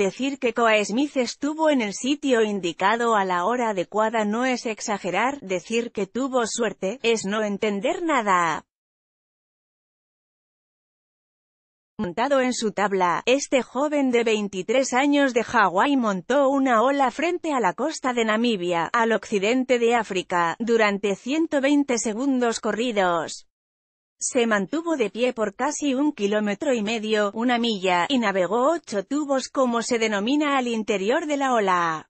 Decir que Coa Smith estuvo en el sitio indicado a la hora adecuada no es exagerar, decir que tuvo suerte, es no entender nada. Montado en su tabla, este joven de 23 años de Hawái montó una ola frente a la costa de Namibia, al occidente de África, durante 120 segundos corridos. Se mantuvo de pie por casi un kilómetro y medio, una milla, y navegó ocho tubos como se denomina al interior de la ola.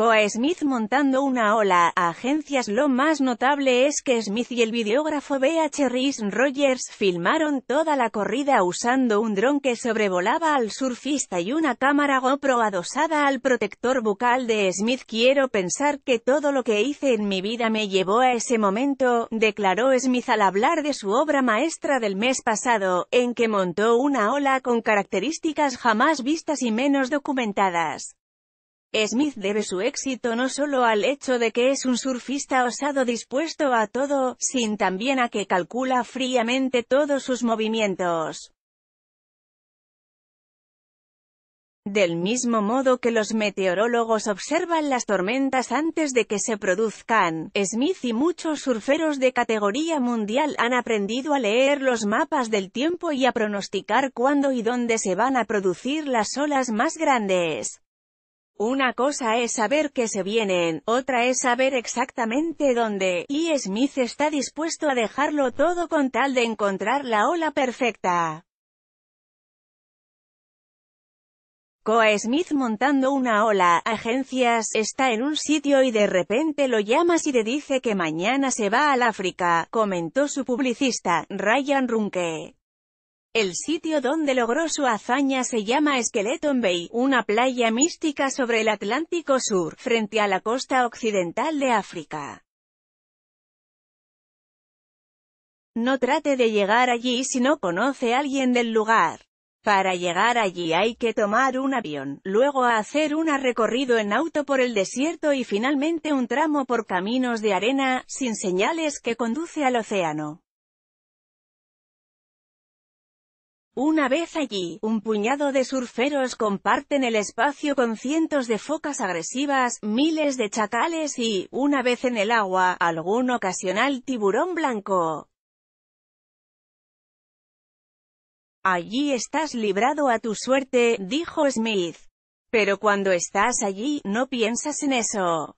Coa Smith montando una ola a agencias Lo más notable es que Smith y el videógrafo B.H. Rhys Rogers filmaron toda la corrida usando un dron que sobrevolaba al surfista y una cámara GoPro adosada al protector bucal de Smith. Quiero pensar que todo lo que hice en mi vida me llevó a ese momento, declaró Smith al hablar de su obra maestra del mes pasado, en que montó una ola con características jamás vistas y menos documentadas. Smith debe su éxito no solo al hecho de que es un surfista osado dispuesto a todo, sino también a que calcula fríamente todos sus movimientos. Del mismo modo que los meteorólogos observan las tormentas antes de que se produzcan, Smith y muchos surferos de categoría mundial han aprendido a leer los mapas del tiempo y a pronosticar cuándo y dónde se van a producir las olas más grandes. Una cosa es saber que se vienen, otra es saber exactamente dónde, y Smith está dispuesto a dejarlo todo con tal de encontrar la ola perfecta. Coa Smith montando una ola, agencias, está en un sitio y de repente lo llamas y le dice que mañana se va al África, comentó su publicista, Ryan Runke. El sitio donde logró su hazaña se llama Skeleton Bay, una playa mística sobre el Atlántico Sur, frente a la costa occidental de África. No trate de llegar allí si no conoce a alguien del lugar. Para llegar allí hay que tomar un avión, luego hacer un recorrido en auto por el desierto y finalmente un tramo por caminos de arena, sin señales que conduce al océano. Una vez allí, un puñado de surferos comparten el espacio con cientos de focas agresivas, miles de chacales y, una vez en el agua, algún ocasional tiburón blanco. Allí estás librado a tu suerte, dijo Smith. Pero cuando estás allí, no piensas en eso.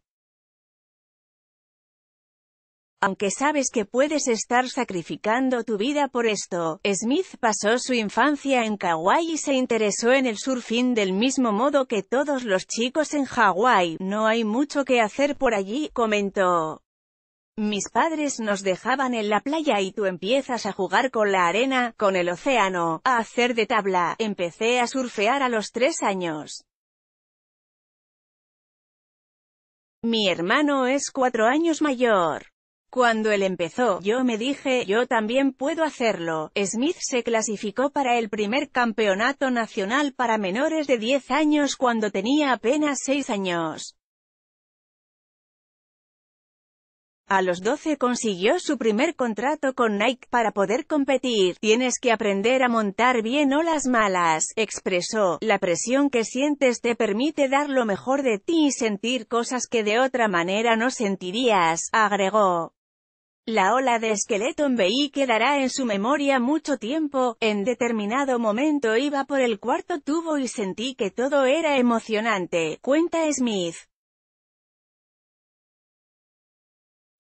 Aunque sabes que puedes estar sacrificando tu vida por esto, Smith pasó su infancia en Kauai y se interesó en el surfing del mismo modo que todos los chicos en Hawái. No hay mucho que hacer por allí, comentó. Mis padres nos dejaban en la playa y tú empiezas a jugar con la arena, con el océano, a hacer de tabla. Empecé a surfear a los tres años. Mi hermano es cuatro años mayor. Cuando él empezó, yo me dije, yo también puedo hacerlo. Smith se clasificó para el primer campeonato nacional para menores de 10 años cuando tenía apenas 6 años. A los 12 consiguió su primer contrato con Nike para poder competir. Tienes que aprender a montar bien o las malas, expresó. La presión que sientes te permite dar lo mejor de ti y sentir cosas que de otra manera no sentirías, agregó. La ola de Skeleton B.I. quedará en su memoria mucho tiempo, en determinado momento iba por el cuarto tubo y sentí que todo era emocionante, cuenta Smith.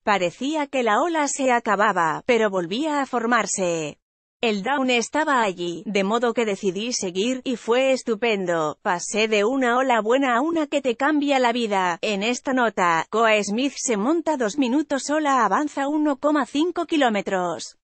Parecía que la ola se acababa, pero volvía a formarse. El down estaba allí, de modo que decidí seguir, y fue estupendo. Pasé de una ola buena a una que te cambia la vida. En esta nota, Coa Smith se monta dos minutos sola, avanza 1,5 kilómetros.